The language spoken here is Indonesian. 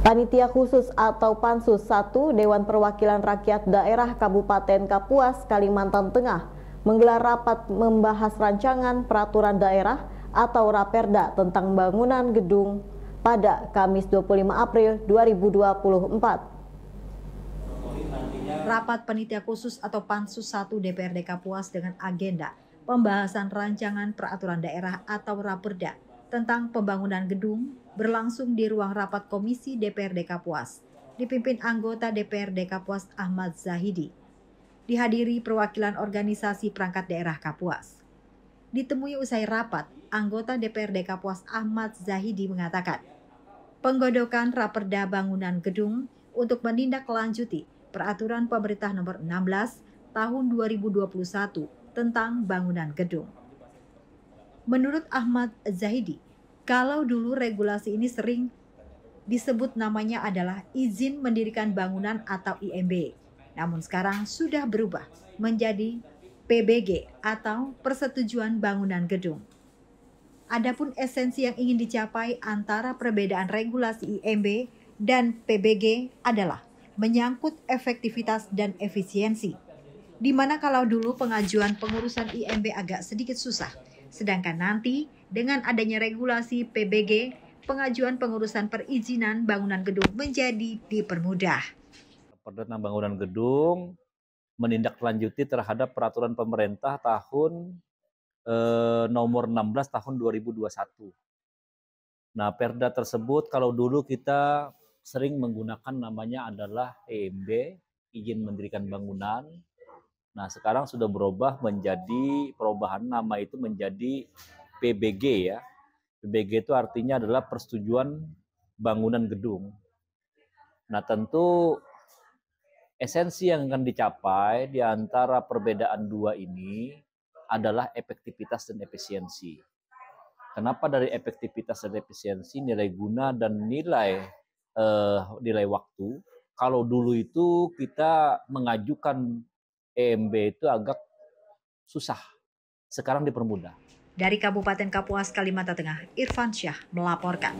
Panitia Khusus atau Pansus 1 Dewan Perwakilan Rakyat Daerah Kabupaten Kapuas, Kalimantan Tengah menggelar rapat membahas rancangan peraturan daerah atau Raperda tentang bangunan gedung pada Kamis 25 April 2024. Rapat Panitia Khusus atau Pansus 1 DPRD Kapuas dengan agenda pembahasan rancangan peraturan daerah atau Raperda tentang pembangunan gedung berlangsung di ruang rapat Komisi DPRD Kapuas, dipimpin anggota DPRD Kapuas Ahmad Zahidi. Dihadiri perwakilan organisasi perangkat daerah Kapuas. Ditemui usai rapat, anggota DPRD Kapuas Ahmad Zahidi mengatakan, penggodokan Raperda Bangunan Gedung untuk menindaklanjuti Peraturan Pemerintah Nomor 16 Tahun 2021 tentang bangunan gedung. Menurut Ahmad Zahidi, kalau dulu regulasi ini sering disebut namanya adalah izin mendirikan bangunan atau IMB. Namun sekarang sudah berubah menjadi PBG atau persetujuan bangunan gedung. Adapun esensi yang ingin dicapai antara perbedaan regulasi IMB dan PBG adalah menyangkut efektivitas dan efisiensi. Di mana kalau dulu pengajuan pengurusan IMB agak sedikit susah, sedangkan nanti dengan adanya regulasi PBG, pengajuan pengurusan perizinan bangunan gedung menjadi dipermudah. Perdana bangunan gedung menindaklanjuti terhadap peraturan pemerintah tahun eh, nomor 16 tahun 2021. Nah, perda tersebut kalau dulu kita sering menggunakan namanya adalah EMB, izin mendirikan bangunan. Nah, sekarang sudah berubah menjadi perubahan nama itu menjadi PBG ya. PBG itu artinya adalah persetujuan bangunan gedung. Nah tentu esensi yang akan dicapai di antara perbedaan dua ini adalah efektivitas dan efisiensi. Kenapa dari efektivitas dan efisiensi nilai guna dan nilai eh, nilai waktu? Kalau dulu itu kita mengajukan EMB itu agak susah. Sekarang dipermudah. Dari Kabupaten Kapuas, Kalimantan Tengah, Irfan Syah melaporkan.